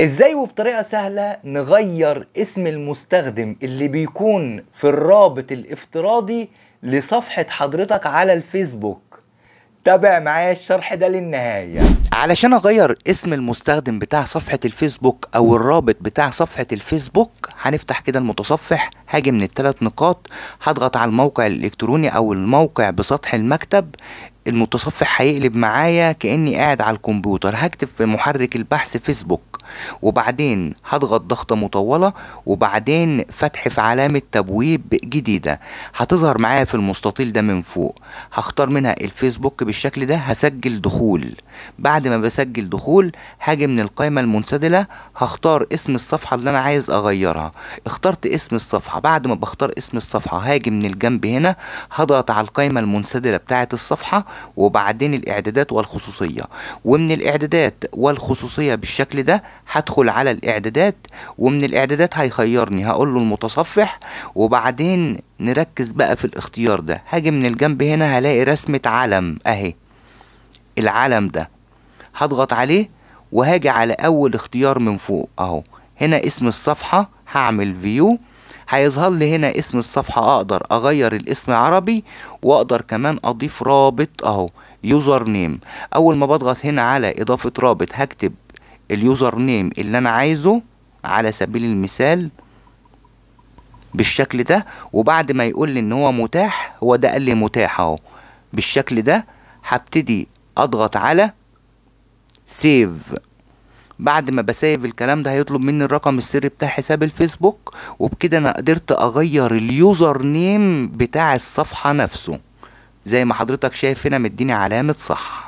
ازاي وبطريقه سهله نغير اسم المستخدم اللي بيكون في الرابط الافتراضي لصفحه حضرتك على الفيسبوك تابع معايا الشرح ده للنهايه علشان اغير اسم المستخدم بتاع صفحه الفيسبوك او الرابط بتاع صفحه الفيسبوك هنفتح كده المتصفح هاجي من الثلاث نقاط هضغط على الموقع الالكتروني او الموقع بسطح المكتب المتصفح هيقلب معايا كأني قاعد على الكمبيوتر هكتب في محرك البحث فيسبوك وبعدين هضغط ضغطة مطولة وبعدين فتح في علامة تبويب جديدة هتظهر معايا في المستطيل ده من فوق هختار منها الفيسبوك بالشكل ده هسجل دخول بعد ما بسجل دخول هاجي من القائمة المنسدلة هختار اسم الصفحة اللي أنا عايز أغيرها اخترت اسم الصفحة بعد ما بختار اسم الصفحة هاجي من الجنب هنا هضغط على القائمة المنسدلة بتاعة الصفحة وبعدين الاعدادات والخصوصيه ومن الاعدادات والخصوصيه بالشكل ده هدخل على الاعدادات ومن الاعدادات هيخيرني هقول له المتصفح وبعدين نركز بقى في الاختيار ده هاجي من الجنب هنا هلاقي رسمه علم اهي العلم ده هضغط عليه وهاجي على اول اختيار من فوق اهو هنا اسم الصفحه هعمل فيو هيظهر لي هنا اسم الصفحة اقدر اغير الاسم عربي واقدر كمان اضيف رابط اهو يوزر نيم اول ما بضغط هنا على اضافة رابط هكتب اليوزر نيم اللي انا عايزه على سبيل المثال بالشكل ده وبعد ما يقول لي ان هو متاح هو ده قال لي متاح اهو بالشكل ده هبتدي اضغط على سيف بعد ما بسيف الكلام ده هيطلب مني الرقم السري بتاع حساب الفيسبوك وبكده انا قدرت اغير اليوزر نيم بتاع الصفحة نفسه زي ما حضرتك شايف هنا مديني علامة صح